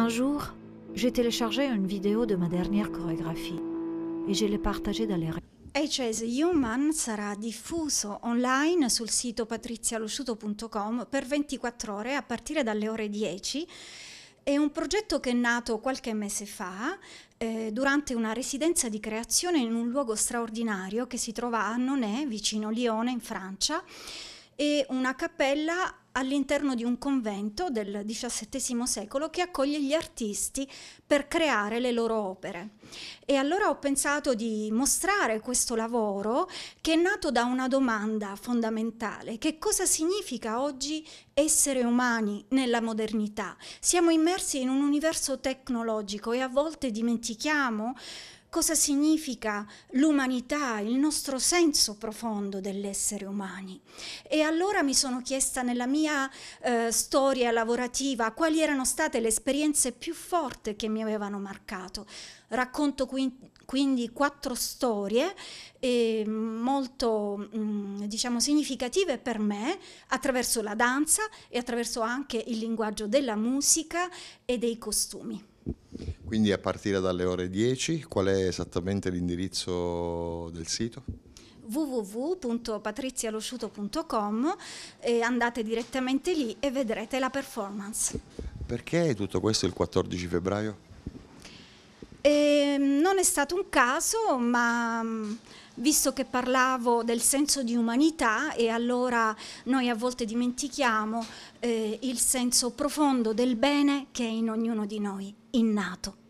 Un jour, j'ai téléchargé une vidéo de ma dernière chorégraphie e je l'ai partagée dans les H as Human sarà diffuso online sul sito patrizialusciuto.com per 24 ore a partire dalle ore 10. È un progetto che è nato qualche mese fa eh, durante una residenza di creazione in un luogo straordinario che si trova a Nonè, vicino Lione, in Francia e una cappella all'interno di un convento del XVII secolo che accoglie gli artisti per creare le loro opere. E allora ho pensato di mostrare questo lavoro che è nato da una domanda fondamentale, che cosa significa oggi essere umani nella modernità? Siamo immersi in un universo tecnologico e a volte dimentichiamo cosa significa l'umanità, il nostro senso profondo dell'essere umani. E allora mi sono chiesta nella mia eh, storia lavorativa quali erano state le esperienze più forti che mi avevano marcato. Racconto qui, quindi quattro storie eh, molto mh, mm, diciamo significative per me attraverso la danza e attraverso anche il linguaggio della musica e dei costumi. Quindi a partire dalle ore 10, qual è esattamente l'indirizzo del sito? www.patrizialosciuto.com eh, andate direttamente lì e vedrete la performance. Perché tutto questo il 14 febbraio? Eh, non è stato un caso, ma mm, visto che parlavo del senso di umanità e allora noi a volte dimentichiamo eh, il senso profondo del bene che è in ognuno di noi, innato.